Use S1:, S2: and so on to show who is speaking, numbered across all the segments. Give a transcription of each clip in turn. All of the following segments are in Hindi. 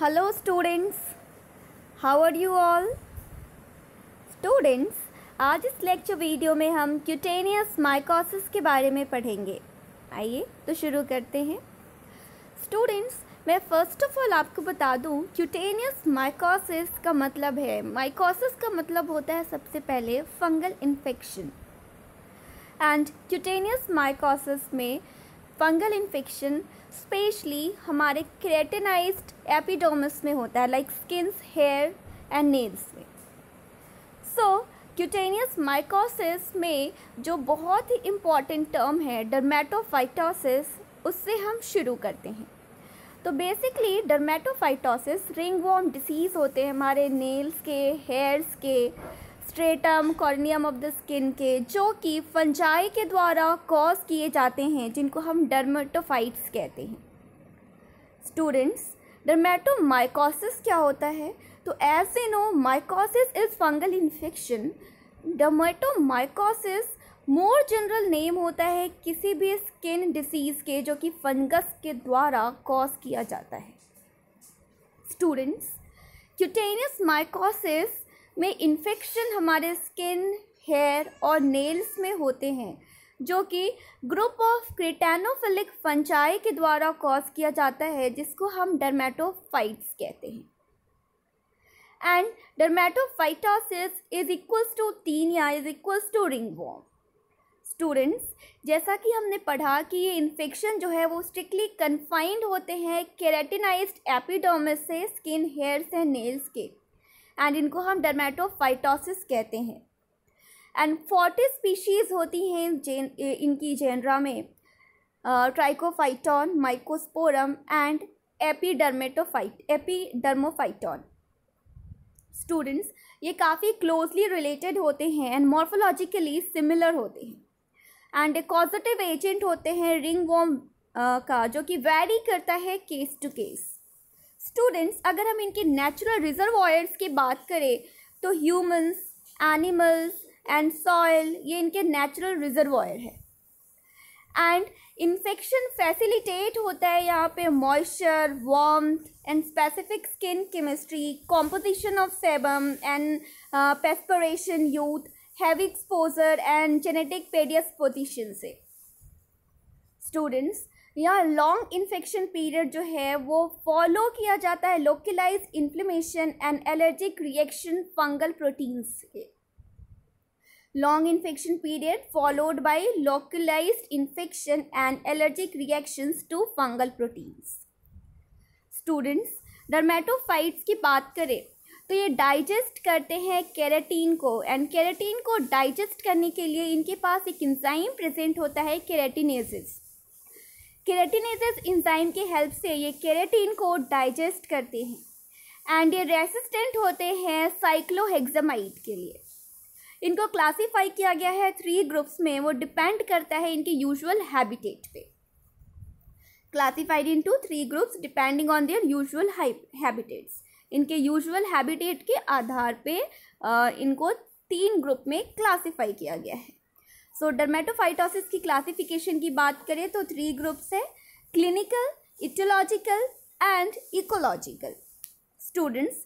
S1: hello students how are you all students आज इस लेक्चर वीडियो में हम क्यूटेनियस माइकोसिस के बारे में पढ़ेंगे आइए तो शुरू करते हैं स्टूडेंट्स मैं फ़र्स्ट ऑफ ऑल आपको बता दूं क्यूटेनियस माइकोसिस का मतलब है माइकोसिस का मतलब होता है सबसे पहले fungal infection and cutaneous mycosis में फंगल इन्फेक्शन स्पेशली हमारे क्रेटेनाइज एपिडोमस में होता है like skins hair and nails में सो क्यूटेनियस माइकोसिस में जो बहुत ही इम्पॉर्टेंट टर्म है डर्मेटोफाइटोसिस उससे हम शुरू करते हैं तो basically dermatophytosis ringworm disease होते हैं हमारे नेल्स के हेयर्स के stratum corneum of the skin के जो कि फंजाई के द्वारा कॉज किए जाते हैं जिनको हम डर्मेटोफाइट्स कहते हैं स्टूडेंट्स डर्मेटोमाइकोसिस क्या होता है तो as know mycosis is fungal infection dermatomycosis more general name होता है किसी भी स्किन डिसीज़ के जो कि फंगस के द्वारा कॉज किया जाता है स्टूडेंट्स क्यूटेनियस माइकोसिस में इन्फेक्शन हमारे स्किन हेयर और नेल्स में होते हैं जो कि ग्रुप ऑफ क्रिटेनोफिलिक फंचाई के द्वारा कॉज किया जाता है जिसको हम डर्मेटोफाइट्स कहते हैं and dermatophytosis is equals to तीन या is equals to worm students जैसा कि हमने पढ़ा कि ये इन्फेक्शन जो है वो स्ट्रिक्टली कन्फाइंड होते हैं केरेटिनाइज एपिडोमिस से स्किन हेयर्स एंड नेल्स के एंड इनको हम डर्मेटोफाइटोसिस कहते हैं एंड फोर्टी स्पीशीज़ होती हैं जेन इनकी जेनरा में Trichophyton माइकोस्पोरम and Epidermatophyte Epidermophyton students ये काफ़ी क्लोजली रिलेटेड होते हैं एंड मॉर्फोलॉजिकली सिमिलर होते हैं एंड कॉजिटिव एजेंट होते हैं रिंग वॉम का जो कि वेरी करता है केस टू केस स्टूडेंट्स अगर हम इनके नेचुरल रिजर्वायर्स की बात करें तो ह्यूमंस एनिमल्स एंड सॉयल ये इनके नेचुरल रिजर्वायर है एंड इन्फेक्शन फैसिलिटेट होता है यहाँ पे moisture warm and specific skin chemistry composition of sebum and perspiration youth heavy exposure and genetic predisposition से स्टूडेंट्स या लॉन्ग इन्फेक्शन पीरियड जो है वो फॉलो किया जाता है localize inflammation and allergic reaction fungal proteins के long infection period followed by localize infection and allergic reactions to fungal proteins students dermatophytes की बात करें तो ये डाइजेस्ट करते हैं केराटीन को एंड केराटीन को डाइजेस्ट करने के लिए इनके पास एक इंजाइम प्रेजेंट होता है केराटिनेजेस केरेटिनेजेस इंजाइम की हेल्प से ये केरेटिन को डाइजेस्ट करते हैं एंड ये रेसिस्टेंट होते हैं साइक्लोहेग्जामाइड के लिए इनको क्लासिफाई किया गया है थ्री ग्रुप्स में वो डिपेंड करता है इनके यूजुअल हैबिटेट पे classified into three groups depending on their usual habitats इनके यूजुअल हैबिटेट के आधार पे इनको तीन ग्रुप में क्लासिफाई किया गया है सो डर्मेटोफाइटोसिस की क्लासिफिकेशन की बात करें तो थ्री ग्रुप्स है clinical etiological and ecological students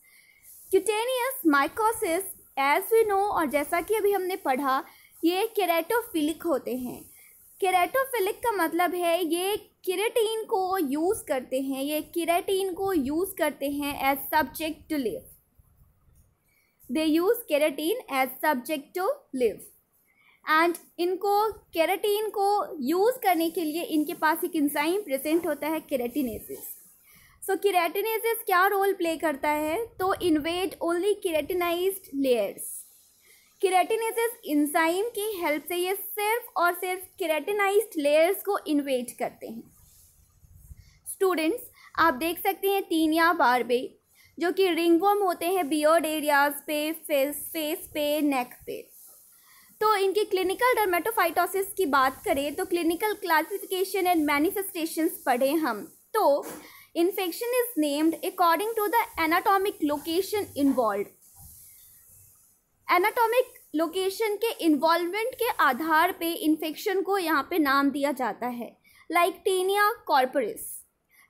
S1: cutaneous mycosis as we know और जैसा कि अभी हमने पढ़ा ये केरेटोफिलिक होते हैं केरेटोफिलिक का मतलब है ये किरेटीन को यूज़ करते हैं ये किरेटीन को यूज़ करते हैं as subject to live they use keratin as subject to live and इनको केराटीन को यूज़ करने के लिए इनके पास एक इंजाइम प्रेजेंट होता है केराटिनेसिस सो केराटिनेसिस क्या रोल प्ले करता है तो invade only keratinized layers keratinases enzyme की हेल्प से ये सिर्फ और सिर्फ केराटिनाइज्ड लेयर्स को इन्वेट करते हैं स्टूडेंट्स आप देख सकते हैं तीन या बे जो कि रिंगवर्म होते हैं बियर्ड एरियाज पे फेस फेस पे नेक पे तो इनकी क्लिनिकल डर्मेटोफाइटोसिस की बात करें तो क्लिनिकल क्लासिफिकेशन एंड मैनिफेस्टेशन पढ़ें हम तो infection is named according to the anatomic location involve anatomic location के इन्वॉल्वमेंट के आधार पे इन्फेक्शन को यहाँ पे नाम दिया जाता है like tinea corporis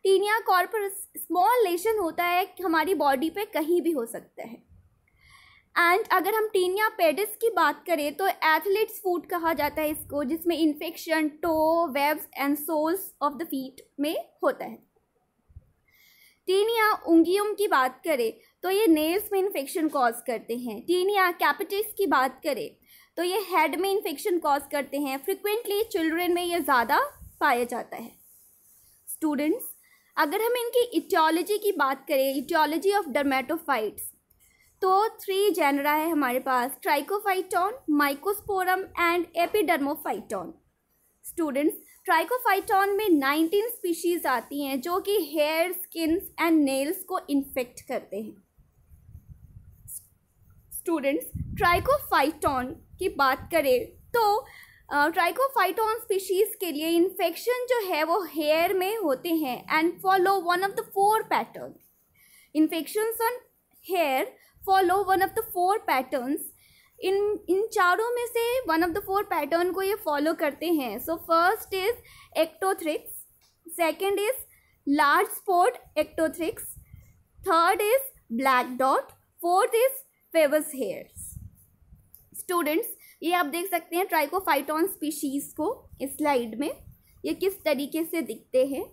S1: tinea corporis small lesion होता है हमारी बॉडी पे कहीं भी हो सकता है एंड अगर हम टीनिया पेडिस की बात करें तो एथलीट्स फूड कहा जाता है इसको जिसमें infection toe webs and soles of the feet में होता है टीनिया उंगियम की बात करें तो ये नेल्स में इन्फेक्शन कॉज करते हैं टीनिया कैपिटिस की बात करें तो ये हेड में इन्फेक्शन कॉज करते हैं फ्रिक्वेंटली चिल्ड्रेन में ये ज़्यादा पाया जाता है स्टूडेंट्स अगर हम इनकी इटियोलॉजी की बात करें इटियोलॉजी ऑफ डर्मेटोफाइट्स तो थ्री जेनरा है हमारे पास trichophyton माइकोस्पोरम and epidermophyton students trichophyton में नाइनटीन स्पीशीज आती हैं जो कि हेयर स्किन एंड नेल्स को इन्फेक्ट करते हैं स्टूडेंट्स ट्राइकोफाइटॉन की बात करें तो ट्राइकोफाइटॉन uh, स्पीशीज़ के लिए इन्फेक्शन जो है वो हेयर में होते हैं and follow one of the four pattern infection on hair follow one of the four patterns इन इन चारों में से one of the four pattern को ये फॉलो करते हैं so first is ectothrix second is large spore ectothrix third is black dot fourth is favus hairs students ये आप देख सकते हैं ट्राइकोफाइटॉन स्पीशीज़ को इस स्लाइड में ये किस तरीके से दिखते हैं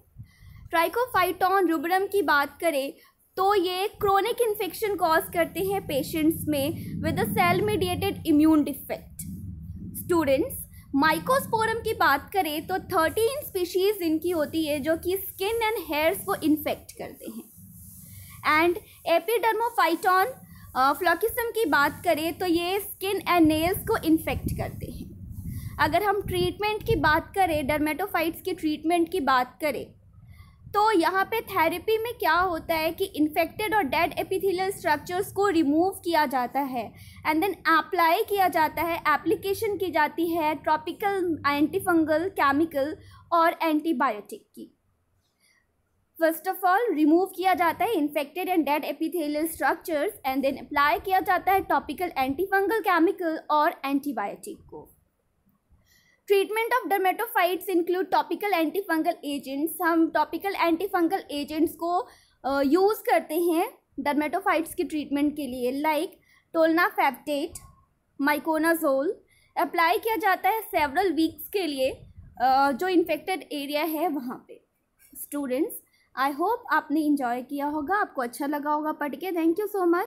S1: ट्राइकोफाइटॉन रुबरम की बात करें तो ये क्रोनिक इन्फेक्शन कॉज करते हैं पेशेंट्स में with a cell mediated immune defect students microsporum की बात करें तो थर्टीन स्पीशीज इनकी होती है जो कि स्किन एंड हेयर्स को इन्फेक्ट करते हैं एंड एपिडर्मोफाइटॉन फ्लॉकिसम की बात करें तो ये स्किन एंड नेल्स को इन्फेक्ट करते हैं अगर हम ट्रीटमेंट की बात करें डर्मेटोफाइट्स की ट्रीटमेंट की बात करें तो यहाँ पे थेरेपी में क्या होता है कि इन्फेक्टेड और डेड एपिथेलियल स्ट्रक्चर्स को रिमूव किया जाता है एंड देन अप्लाई किया जाता है एप्लीकेशन की जाती है ट्रॉपिकल एंटीफंगल केमिकल और एंटीबायोटिक की फर्स्ट ऑफ ऑल रिमूव किया जाता है infected and dead epithelial structures and then apply किया जाता है टॉपिकल एंटीफंगल केमिकल और एंटीबायोटिक को treatment of dermatophytes include topical antifungal agents हम टॉपिकल एंटीफंगल एजेंट्स को यूज़ करते हैं डर्मेटोफाइट्स के ट्रीटमेंट के लिए like tolnaftate miconazole apply किया जाता है सेवरल वीक्स के लिए जो इन्फेक्टेड एरिया है वहाँ पे स्टूडेंट्स आई होप आपने इंजॉय किया होगा आपको अच्छा लगा होगा पढ़ के थैंक यू सो मच